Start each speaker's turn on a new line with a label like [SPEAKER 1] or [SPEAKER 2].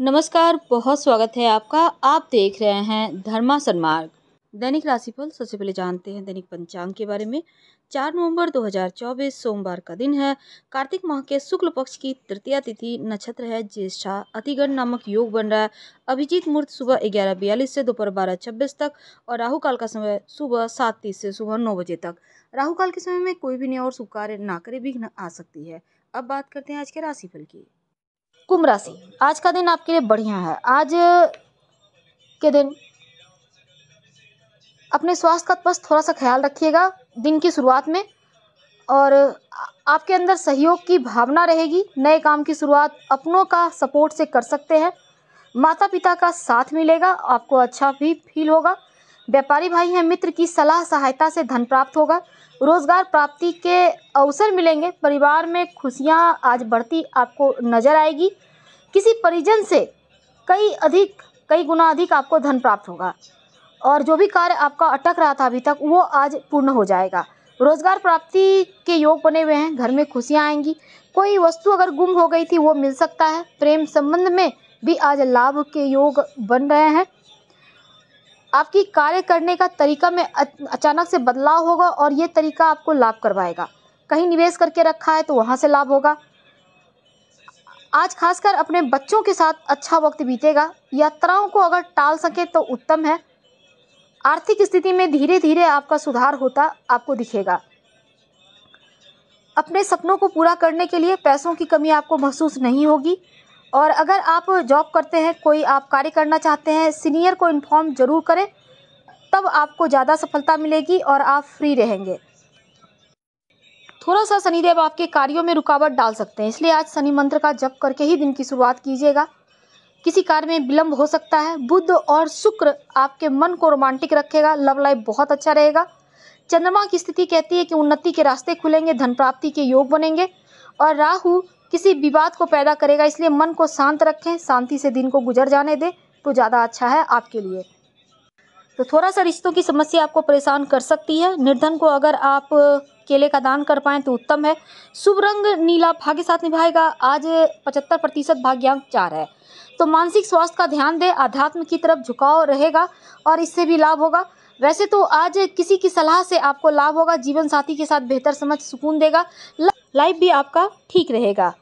[SPEAKER 1] नमस्कार बहुत स्वागत है आपका आप देख रहे हैं धर्मा सन्मार्ग दैनिक राशिफल सबसे पहले जानते हैं दैनिक पंचांग के बारे में चार नवंबर 2024 सोमवार का दिन है कार्तिक माह के शुक्ल पक्ष की तृतीया तिथि नक्षत्र है ज्येष्ठा अतिगण नामक योग बन रहा है अभिजीत मुहूर्त सुबह ग्यारह बयालीस से दोपहर बारह छब्बीस तक और राहु काल का समय सुबह सात तीस से सुबह नौ बजे तक राहु काल के समय में कोई भी नया और शुभ कार्य ना करे विघ्न आ सकती है अब बात करते हैं आज के राशिफल की कुंभ राशि आज का दिन आपके लिए बढ़िया है आज के दिन अपने स्वास्थ्य का बस थोड़ा सा ख्याल रखिएगा दिन की शुरुआत में और आपके अंदर सहयोग की भावना रहेगी नए काम की शुरुआत अपनों का सपोर्ट से कर सकते हैं माता पिता का साथ मिलेगा आपको अच्छा भी फील होगा व्यापारी भाई हैं मित्र की सलाह सहायता से धन प्राप्त होगा रोजगार प्राप्ति के अवसर मिलेंगे परिवार में खुशियां आज बढ़ती आपको नजर आएगी किसी परिजन से कई अधिक कई गुना अधिक आपको धन प्राप्त होगा और जो भी कार्य आपका अटक रहा था अभी तक वो आज पूर्ण हो जाएगा रोजगार प्राप्ति के योग बने हुए हैं घर में खुशियाँ आएंगी कोई वस्तु अगर गुम हो गई थी वो मिल सकता है प्रेम संबंध में भी आज लाभ के योग बन रहे हैं आपकी कार्य करने का तरीका में अचानक से बदलाव होगा और ये तरीका आपको लाभ करवाएगा कहीं निवेश करके रखा है तो वहाँ से लाभ होगा आज खासकर अपने बच्चों के साथ अच्छा वक्त बीतेगा यात्राओं को अगर टाल सके तो उत्तम है आर्थिक स्थिति में धीरे धीरे आपका सुधार होता आपको दिखेगा अपने सपनों को पूरा करने के लिए पैसों की कमी आपको महसूस नहीं होगी और अगर आप जॉब करते हैं कोई आप कार्य करना चाहते हैं सीनियर को इन्फॉर्म ज़रूर करें तब आपको ज़्यादा सफलता मिलेगी और आप फ्री रहेंगे थोड़ा सा शनिदेव आपके कार्यों में रुकावट डाल सकते हैं इसलिए आज शनि मंत्र का जप करके ही दिन की शुरुआत कीजिएगा किसी कार्य में विलंब हो सकता है बुद्ध और शुक्र आपके मन को रोमांटिक रखेगा लव लाइफ बहुत अच्छा रहेगा चंद्रमा की स्थिति कहती है कि उन्नति के रास्ते खुलेंगे धन प्राप्ति के योग बनेंगे और राहु किसी विवाद को पैदा करेगा इसलिए मन को शांत रखें शांति से दिन को गुजर जाने दें तो ज़्यादा अच्छा है आपके लिए तो थोड़ा सा रिश्तों की समस्या आपको परेशान कर सकती है निर्धन को अगर आप केले का दान कर पाएँ तो उत्तम है शुभ रंग नीला भाग्य साथ निभाएगा आज पचहत्तर प्रतिशत भाग्यांक चार है तो मानसिक स्वास्थ्य का ध्यान दें आध्यात्म की तरफ झुकाव रहेगा और इससे भी लाभ होगा वैसे तो आज किसी की सलाह से आपको लाभ होगा जीवन साथी के साथ बेहतर समझ सुकून देगा लाइफ भी आपका ठीक रहेगा